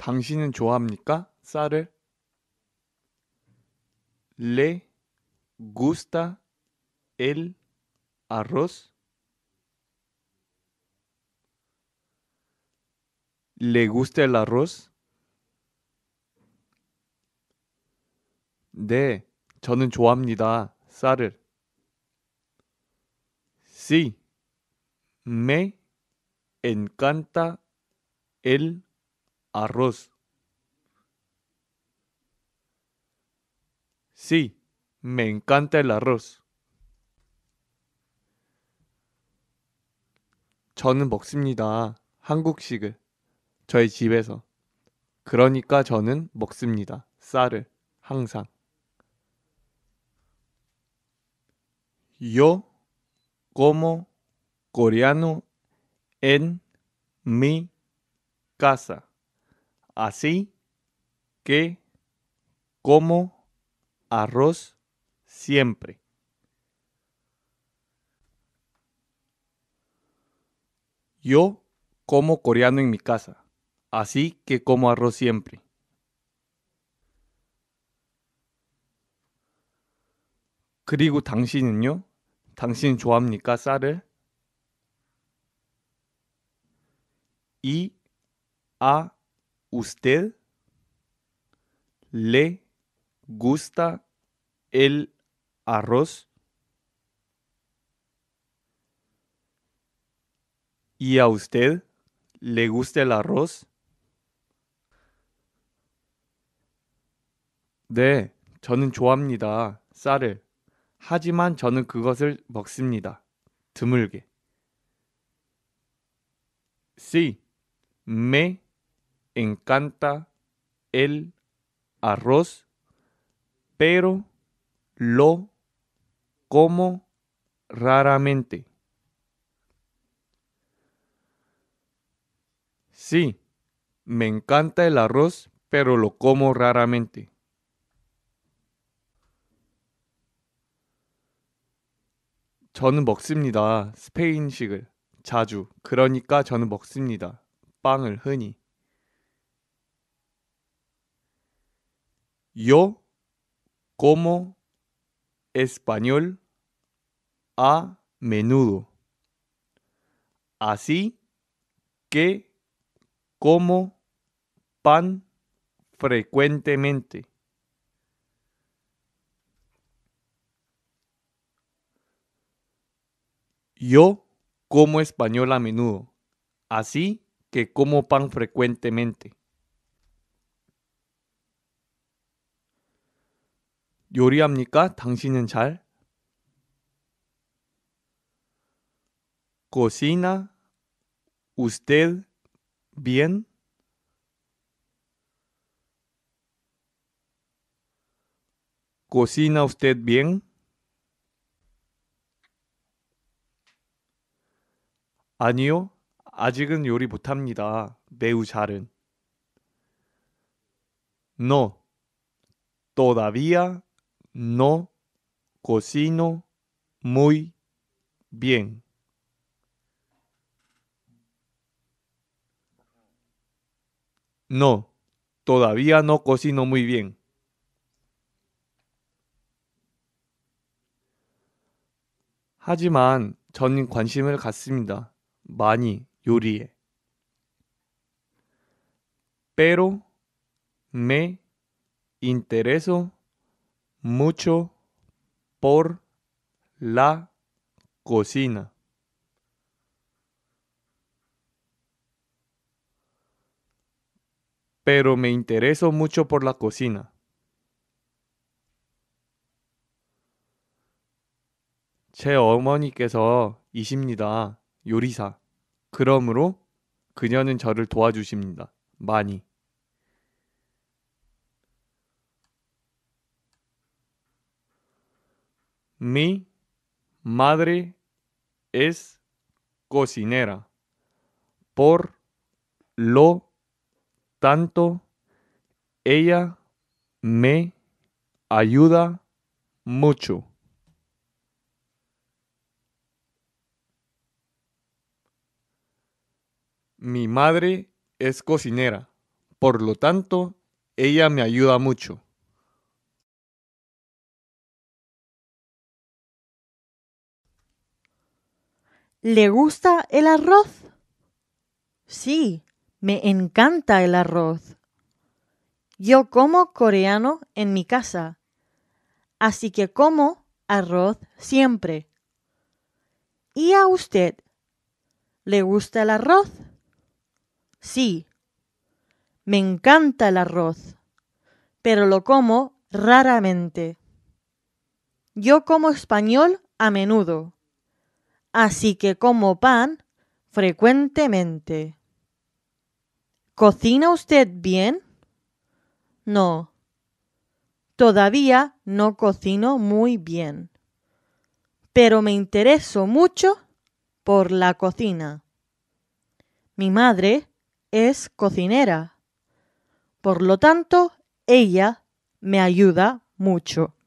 당신은 좋아합니까? 쌀을? ¿Le gusta el arroz? ¿Le gusta el arroz? 네, 저는 좋아합니다. 쌀을. Sí, me encanta el arroz. Sí, me encanta el arroz. 저는 먹습니다. 한국식을. 저희 집에서. 그러니까 저는 먹습니다. 쌀을. 항상. Yo como coreano en mi casa. Así que como arroz siempre. Yo como coreano en mi casa, así que como arroz siempre. 그리고 당신은요? 당신 좋아합니까 쌀을? 이, 아, ¿Usted le gusta el arroz? ¿Y a usted le gusta el arroz? 네, 저는 좋아합니다. 쌀을. 하지만 저는 그것을 먹습니다. 드물게. Sí, me encanta el arroz, pero lo como raramente. Sí, me encanta el arroz, pero lo como raramente. 저는 먹습니다. 스페인식을 자주. 그러니까 저는 먹습니다. 빵을 흔히. Yo como español a menudo. Así que como pan frecuentemente. Yo como español a menudo, así que como pan frecuentemente. 요리합니까? 당신은 잘? cocina usted bien? cocina usted bien? 아니요, 아직은 요리 못합니다. 매우 잘은. No, todavía No cocino muy bien. No, todavía no cocino muy bien. 하지만 전 관심을 갖습니다. 많이 요리에. Pero me intereso mucho por la cocina. Pero me intereso mucho por la cocina. 제 어머니께서 이십니다. 요리사. 그러므로 그녀는 저를 도와주십니다. 많이. Mi madre es cocinera. Por lo tanto, ella me ayuda mucho. Mi madre es cocinera, por lo tanto, ella me ayuda mucho. ¿Le gusta el arroz? Sí, me encanta el arroz. Yo como coreano en mi casa, así que como arroz siempre. ¿Y a usted? ¿Le gusta el arroz? Sí, me encanta el arroz, pero lo como raramente. Yo como español a menudo así que como pan frecuentemente. ¿Cocina usted bien? No. Todavía no cocino muy bien, pero me intereso mucho por la cocina. Mi madre es cocinera, por lo tanto, ella me ayuda mucho.